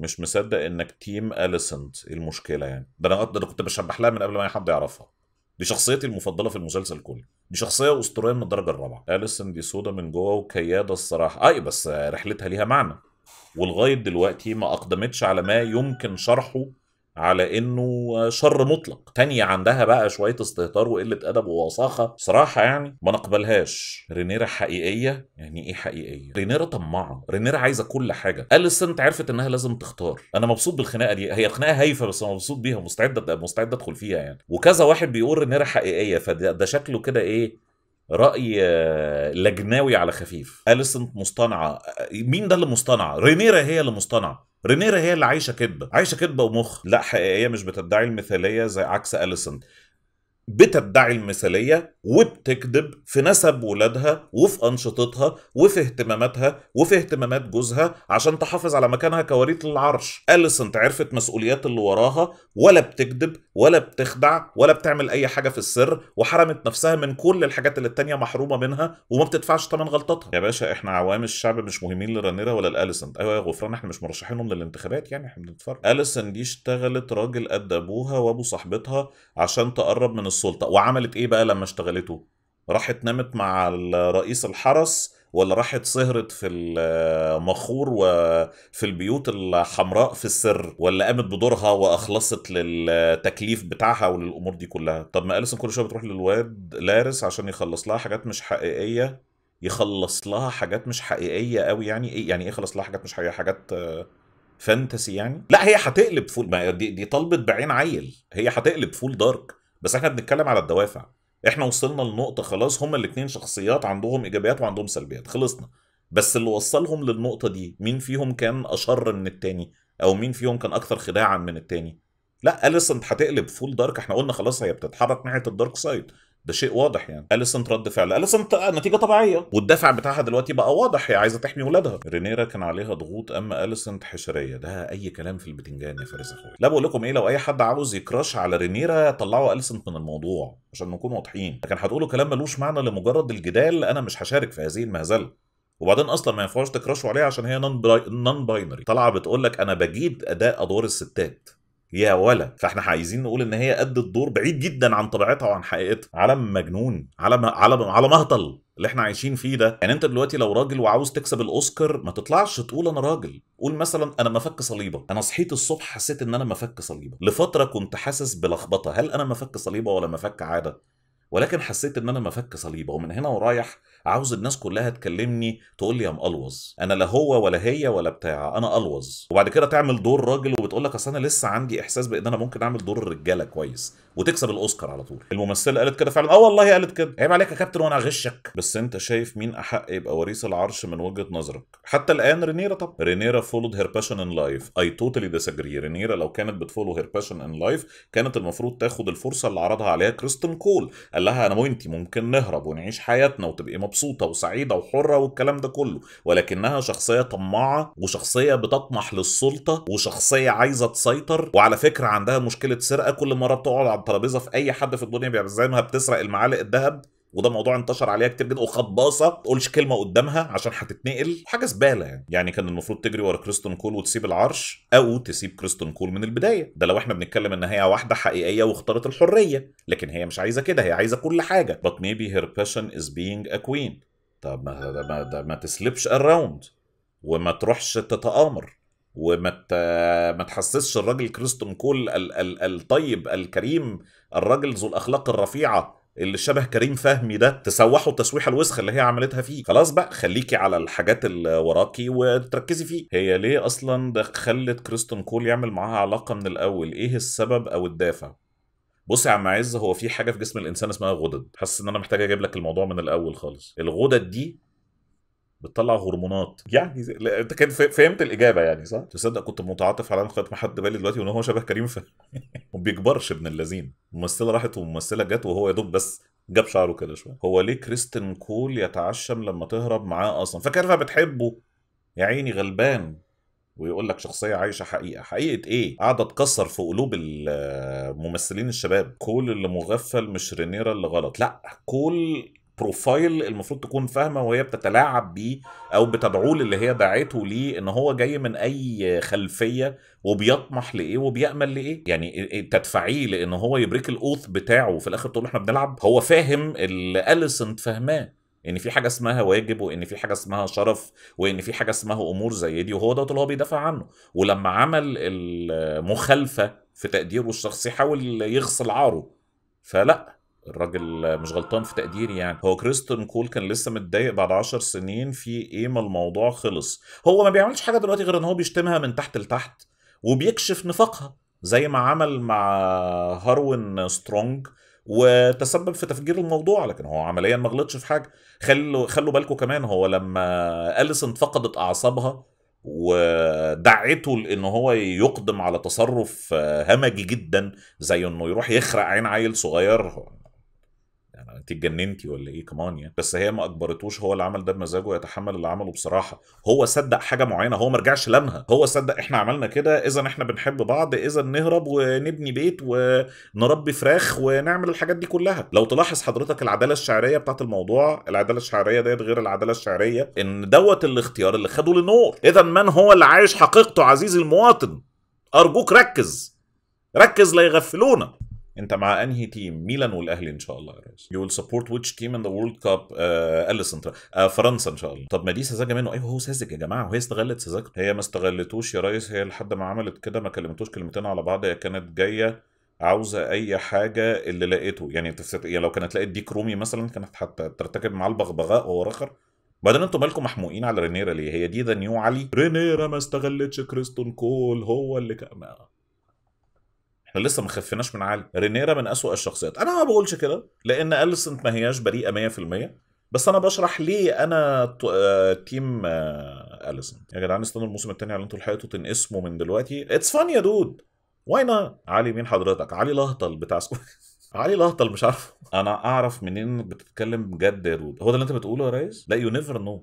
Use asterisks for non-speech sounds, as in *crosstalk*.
مش مصدق انك تيم اليسنت المشكله يعني ده انا ده كنت بشبح لها من قبل ما اي حد يعرفها دي شخصيتي المفضله في المسلسل كله دي شخصيه اسطوريه من الدرجه الرابعه اليسن دي سودا من جوه وكياده الصراحه اي بس رحلتها ليها معنى ولغايه دلوقتي ما اقدمتش على ما يمكن شرحه على انه شر مطلق تانية عندها بقى شوية استهتار وقلة ادب ووساخة صراحة يعني ما نقبلهاش رينيرا حقيقية يعني ايه حقيقية رينيرا طماعة رينيرا عايزة كل حاجة اليسنت عرفت انها لازم تختار انا مبسوط بالخناقة دي هي خناقة هايفة بس انا مبسوط بيها مستعدة مستعد ادخل فيها يعني وكذا واحد بيقول رينيرا حقيقية فده شكله كده ايه راي لجناوي على خفيف اليسنت مصطنعه مين ده اللي مصطنعه رينيرا هي اللي مصطنعه رينيرا هي اللي عايشه كدبه عايشه كدبه ومخ لا حقيقيه مش بتدعي المثاليه زي عكس اليسنت بتدعي المثاليه وبتكذب في نسب ولادها وفي انشطتها وفي اهتماماتها وفي اهتمامات جوزها عشان تحافظ على مكانها كوريث للعرش اليسنت عرفت مسؤوليات اللي وراها ولا بتكذب ولا بتخدع ولا بتعمل اي حاجه في السر وحرمت نفسها من كل الحاجات اللي التانيه محرومه منها وما بتدفعش ثمن غلطتها يا باشا احنا عوام الشعب مش مهمين لرانيرا ولا لاليسن ايوه يا غفران احنا مش مرشحينهم للانتخابات يعني احنا بنتفرج اليسن دي اشتغلت راجل قد ابوها وابو صاحبتها عشان تقرب من السلطه وعملت ايه بقى لما اشتغلته راحت نامت مع رئيس الحرس ولا راحت سهرت في المخور وفي البيوت الحمراء في السر ولا قامت بدورها واخلصت للتكليف بتاعها وللامور دي كلها طب ما اليسون كل شويه بتروح للواد لارس عشان يخلص لها حاجات مش حقيقيه يخلص لها حاجات مش حقيقيه قوي يعني ايه يعني ايه يخلص لها حاجات مش حقيقيه حاجات فانتسي يعني لا هي هتقلب فول ما دي, دي طلبت بعين عيل هي هتقلب فول دارك بس احنا بنتكلم على الدوافع احنا وصلنا لنقطه خلاص هما الاتنين شخصيات عندهم ايجابيات وعندهم سلبيات خلصنا بس اللي وصلهم للنقطه دي مين فيهم كان اشر من التاني او مين فيهم كان اكثر خداعا من التاني لا اليسنت هتقلب فول دارك احنا قلنا خلاص هي بتتحرك ناحيه الدارك سايد ده شيء واضح يعني اليسنت رد فعل اليسنت نتيجه طبيعيه والدافع بتاعها دلوقتي بقى واضح هي عايزه تحمي ولادها رينيرا كان عليها ضغوط اما اليسنت حشريه ده اي كلام في البتنجان يا فارس اخويا لا بقول لكم ايه لو اي حد عاوز يكراش على رينيرا طلعوا اليسنت من الموضوع عشان نكون واضحين لكن هتقولوا كلام ملوش معنى لمجرد الجدال انا مش هشارك في هذه المهزله وبعدين اصلا ما ينفعوش تكراشوا عليها عشان هي نون باينري طالعه بتقول لك انا بجيد اداء ادوار الستات يا ولا فاحنا عايزين نقول ان هي قد الدور بعيد جدا عن طبيعتها وعن حقيقتها عالم مجنون عالم عالم عالم مهطل اللي احنا عايشين فيه ده يعني انت دلوقتي لو راجل وعاوز تكسب الاوسكار ما تطلعش تقول انا راجل قول مثلا انا مفك صليبه انا صحيت الصبح حسيت ان انا مفك صليبه لفتره كنت حاسس بلخبطه هل انا مفك صليبه ولا مفك عاده ولكن حسيت ان انا مفك صليبه ومن هنا ورايح عاوز الناس كلها تكلمني تقول لي يا مقلوظ انا لا هو ولا هي ولا بتاع انا الوظ وبعد كده تعمل دور راجل وبتقول لك اصل انا لسه عندي احساس بان انا ممكن اعمل دور الرجاله كويس وتكسب الاوسكار على طول الممثله قالت كده فعلا اه والله قالت كده عيب عليك يا كابتن وانا اغشك بس انت شايف مين احق يبقى وريث العرش من وجهه نظرك حتى الان رينيرا طب رينيرا فولود هير باشن ان لايف اي توتالي ديسجري رينيرا لو كانت بتفولو هير باشن ان لايف كانت المفروض تاخد الفرصه اللي عرضها عليها كريستن كول قال لها انا وانت ممكن نهرب ونعيش حياتنا وتبقي مبسوطه وسعيده وحره والكلام ده كله ولكنها شخصيه طماعه وشخصيه بتطمح للسلطه وشخصيه عايزه تسيطر وعلى فكره عندها مشكله سرقه كل مره بتقعد على الترابيزه في اي حد في الدنيا بيعزمها زي ما بتسرق المعالق الذهب وده موضوع انتشر عليها كتير جدا وخباصه ما تقولش كلمه قدامها عشان هتتنقل حاجه زباله يعني يعني كان المفروض تجري ورا كريستون كول وتسيب العرش او تسيب كريستون كول من البدايه ده لو احنا بنتكلم ان هي واحده حقيقيه واختارت الحريه لكن هي مش عايزه كده هي عايزه كل حاجه but maybe her passion is being a queen طب ما ده ما, ده ما تسلبش اراوند وما تروحش تتآمر وما ما تحسسش الراجل كريستون كول ال ال الطيب الكريم الراجل ذو الاخلاق الرفيعه اللي شبه كريم فهمي ده تسوحه التسويحه الوسخه اللي هي عملتها فيه خلاص بقى خليكي على الحاجات اللي وراكي وتركزي فيه هي ليه اصلا ده خلت كريستون كول يعمل معاها علاقه من الاول ايه السبب او الدافع بص يا عم عز هو في حاجه في جسم الانسان اسمها غدد حاسس ان انا محتاج اجيب لك الموضوع من الاول خالص الغدد دي بتطلع هرمونات يعني لا انت كان فهمت الاجابه يعني صح؟ تصدق كنت متعاطف على لغايه ما حد بالي دلوقتي وان هو شبه كريم فهمي وما *laughs* بيكبرش ابن اللذين ممثله راحت وممثله جت وهو يا دوب بس جاب شعره كده شويه هو ليه كريستن كول يتعشم لما تهرب معاه اصلا فاكرها بتحبه يا عيني غلبان ويقول لك شخصيه عايشه حقيقه حقيقه ايه قاعده تكسر في قلوب الممثلين الشباب كول اللي مغفل مش رينيرا اللي غلط لا كول بروفايل المفروض تكون فاهمه وهي بتتلاعب بيه او بتدعوه اللي هي دعته ليه ان هو جاي من اي خلفيه وبيطمح لايه وبيامل لايه يعني إيه، إيه، تدفعيه لان هو يبريك الاوث بتاعه في الاخر تقول احنا بنلعب هو فاهم اللي اليسنت فاهماه ان في حاجه اسمها واجب وان في حاجه اسمها شرف وان في حاجه اسمها امور زي دي وهو دوت اللي هو بيدافع عنه ولما عمل المخالفه في تقديره الشخصي حاول يغسل عاره فلا الراجل مش غلطان في تقديري يعني هو كريستون كول كان لسه متضايق بعد 10 سنين في ايه ما الموضوع خلص هو ما بيعملش حاجه دلوقتي غير ان هو بيشتمها من تحت لتحت وبيكشف نفاقها زي ما عمل مع هاروين سترونج وتسبب في تفجير الموضوع لكن هو عمليا ما غلطش في حاجه خلوا خلوا بالكم كمان هو لما اليسن فقدت اعصابها ودعته لان هو يقدم على تصرف همجي جدا زي انه يروح يخرق عين عيل صغير يعني انت اتجننتي ولا ايه كمان يعني بس هي ما اجبرتوش هو اللي عمل ده بمزاجه يتحمل اللي عمله بصراحه هو صدق حاجه معينه هو ما رجعش لمها هو صدق احنا عملنا كده اذا احنا بنحب بعض اذا نهرب ونبني بيت ونربي فراخ ونعمل الحاجات دي كلها لو تلاحظ حضرتك العداله الشعريه بتاعت الموضوع العداله الشعريه ديت غير العداله الشعريه ان دوت الاختيار اللي خده لنور اذا من هو اللي عايش حقيقته عزيزي المواطن ارجوك ركز ركز لا يغفلونا انت مع انهي تيم ميلان والاهلي ان شاء الله يا ريس يو ويل سبورت ويتش تيم ان ذا وورلد كاب آه اليسون آه، فرنسا ان شاء الله طب ما دي سذاجه منه ايوه هو ساذج يا جماعه وهي استغلت سذاجته هي ما استغلتوش يا ريس هي لحد ما عملت كده ما كلمتوش كلمتين على بعض هي كانت جايه عاوزه اي حاجه اللي لقيته يعني تفت... يعني لو كانت لقيت ديك رومي مثلا كانت هترتكب معاه البغبغاء هو رخر بعدين انتوا مالكم محموقين على رينيرا ليه؟ هي دي ذا نيو علي رينيرا ما استغلتش كريستون كول هو اللي كان احنا لسه ما خفناش من علي رينيرا من اسوء الشخصيات انا ما بقولش كده لان اليسنت ما هياش بريئه 100% بس انا بشرح ليه انا آه، تيم آه، اليسنت يا جدعان استنوا الموسم الثاني على انتوا لحقتوا تنقسموا من دلوقتي اتس فان يا دود واي نوت علي مين حضرتك علي لهطل بتاع *laughs* علي لهطل مش عارف انا اعرف منين بتتكلم بجد يا دود هو ده اللي انت بتقوله يا ريس لا يو نيفر نو